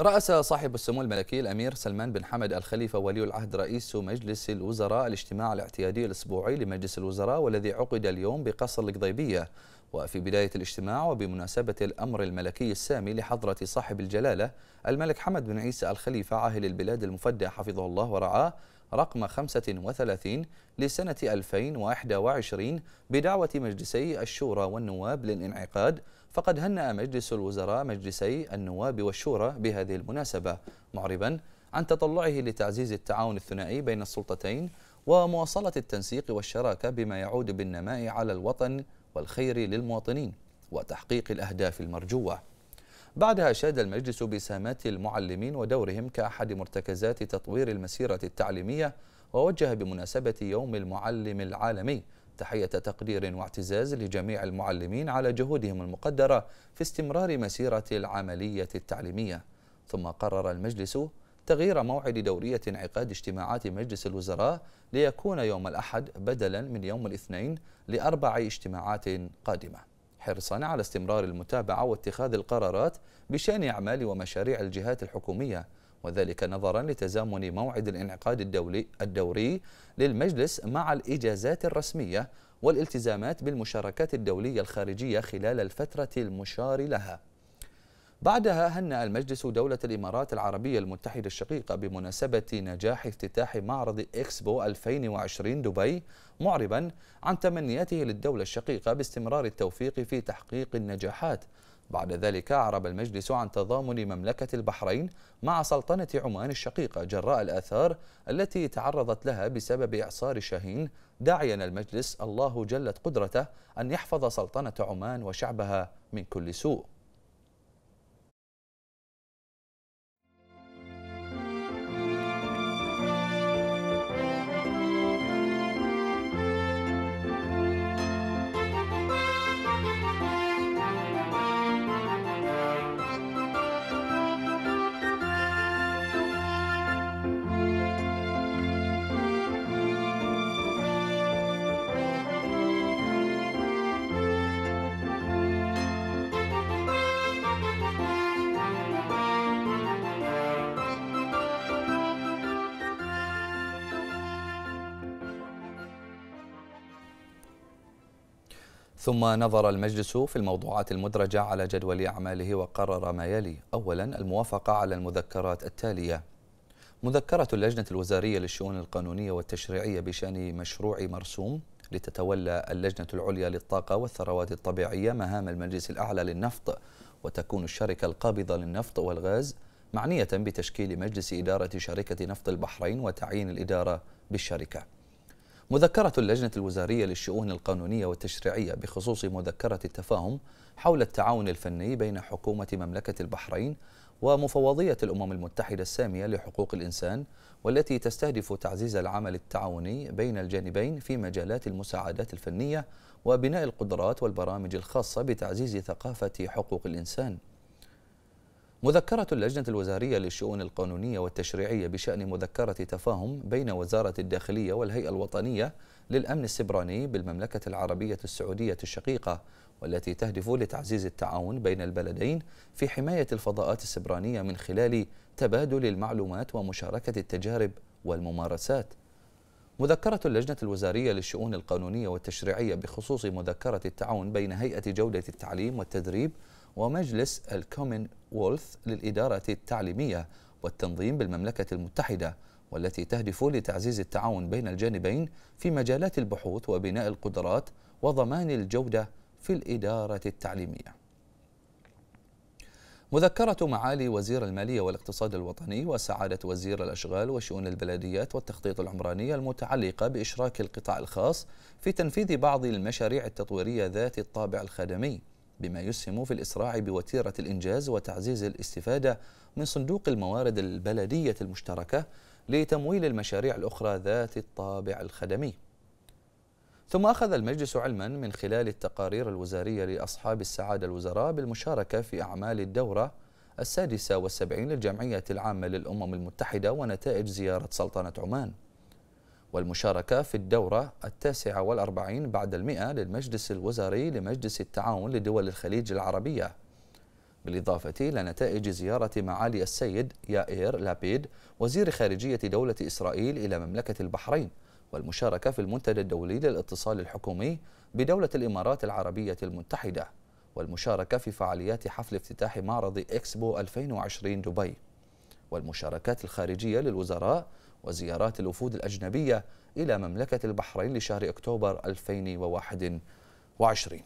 رأس صاحب السمو الملكي الأمير سلمان بن حمد الخليفة ولي العهد رئيس مجلس الوزراء الاجتماع الاعتيادي الأسبوعي لمجلس الوزراء والذي عقد اليوم بقصر القضيبية وفي بداية الاجتماع وبمناسبة الأمر الملكي السامي لحضرة صاحب الجلالة الملك حمد بن عيسى الخليفة عاهل البلاد المفدى حفظه الله ورعاه رقم 35 لسنة 2021 بدعوة مجلسي الشورى والنواب للانعقاد فقد هنأ مجلس الوزراء مجلسي النواب والشورى بهذه المناسبة معربا عن تطلعه لتعزيز التعاون الثنائي بين السلطتين ومواصلة التنسيق والشراكة بما يعود بالنماء على الوطن والخير للمواطنين وتحقيق الأهداف المرجوة بعدها شاد المجلس بسامات المعلمين ودورهم كأحد مرتكزات تطوير المسيرة التعليمية ووجه بمناسبة يوم المعلم العالمي تحية تقدير واعتزاز لجميع المعلمين على جهودهم المقدرة في استمرار مسيرة العملية التعليمية ثم قرر المجلس تغيير موعد دورية انعقاد اجتماعات مجلس الوزراء ليكون يوم الأحد بدلا من يوم الاثنين لأربع اجتماعات قادمة حرصا على استمرار المتابعة واتخاذ القرارات بشأن أعمال ومشاريع الجهات الحكومية وذلك نظرا لتزامن موعد الانعقاد الدولي الدوري للمجلس مع الإجازات الرسمية والالتزامات بالمشاركات الدولية الخارجية خلال الفترة المشار لها بعدها هنأ المجلس دولة الإمارات العربية المتحدة الشقيقة بمناسبة نجاح افتتاح معرض إكسبو 2020 دبي معربا عن تمنياته للدولة الشقيقة باستمرار التوفيق في تحقيق النجاحات بعد ذلك أعرب المجلس عن تضامن مملكة البحرين مع سلطنة عمان الشقيقة جراء الآثار التي تعرضت لها بسبب إعصار شاهين داعيا المجلس الله جلت قدرته أن يحفظ سلطنة عمان وشعبها من كل سوء ثم نظر المجلس في الموضوعات المدرجة على جدول أعماله وقرر ما يلي أولا الموافقة على المذكرات التالية مذكرة اللجنة الوزارية للشؤون القانونية والتشريعية بشأن مشروع مرسوم لتتولى اللجنة العليا للطاقة والثروات الطبيعية مهام المجلس الأعلى للنفط وتكون الشركة القابضة للنفط والغاز معنية بتشكيل مجلس إدارة شركة نفط البحرين وتعيين الإدارة بالشركة مذكرة اللجنة الوزارية للشؤون القانونية والتشريعية بخصوص مذكرة التفاهم حول التعاون الفني بين حكومة مملكة البحرين ومفوضية الأمم المتحدة السامية لحقوق الإنسان والتي تستهدف تعزيز العمل التعاوني بين الجانبين في مجالات المساعدات الفنية وبناء القدرات والبرامج الخاصة بتعزيز ثقافة حقوق الإنسان مذكرة اللجنة الوزارية للشؤون القانونية والتشريعية بشأن مذكرة تفاهم بين وزارة الداخلية والهيئة الوطنية للأمن السبراني بالمملكة العربية السعودية الشقيقة والتي تهدف لتعزيز التعاون بين البلدين في حماية الفضاءات السبرانية من خلال تبادل المعلومات ومشاركة التجارب والممارسات مذكرة اللجنة الوزارية للشؤون القانونية والتشريعية بخصوص مذكرة التعاون بين هيئة جودة التعليم والتدريب ومجلس الكومن وولث للإدارة التعليمية والتنظيم بالمملكة المتحدة والتي تهدف لتعزيز التعاون بين الجانبين في مجالات البحوث وبناء القدرات وضمان الجودة في الإدارة التعليمية مذكرة معالي وزير المالية والاقتصاد الوطني وسعادة وزير الأشغال وشؤون البلديات والتخطيط العمراني المتعلقة بإشراك القطاع الخاص في تنفيذ بعض المشاريع التطويرية ذات الطابع الخدمي بما يسهم في الإسراع بوتيرة الإنجاز وتعزيز الاستفادة من صندوق الموارد البلدية المشتركة لتمويل المشاريع الأخرى ذات الطابع الخدمي ثم أخذ المجلس علما من خلال التقارير الوزارية لأصحاب السعادة الوزراء بالمشاركة في أعمال الدورة السادسة والسبعين للجمعية العامة للأمم المتحدة ونتائج زيارة سلطنة عمان والمشاركة في الدورة التاسعة والأربعين بعد المئة للمجلس الوزاري لمجلس التعاون لدول الخليج العربية بالإضافة إلى نتائج زيارة معالي السيد يائير لابيد وزير خارجية دولة إسرائيل إلى مملكة البحرين والمشاركة في المنتدى الدولي للاتصال الحكومي بدولة الإمارات العربية المتحدة والمشاركة في فعاليات حفل افتتاح معرض إكسبو 2020 دبي والمشاركات الخارجية للوزراء وزيارات الوفود الأجنبية إلى مملكة البحرين لشهر أكتوبر 2021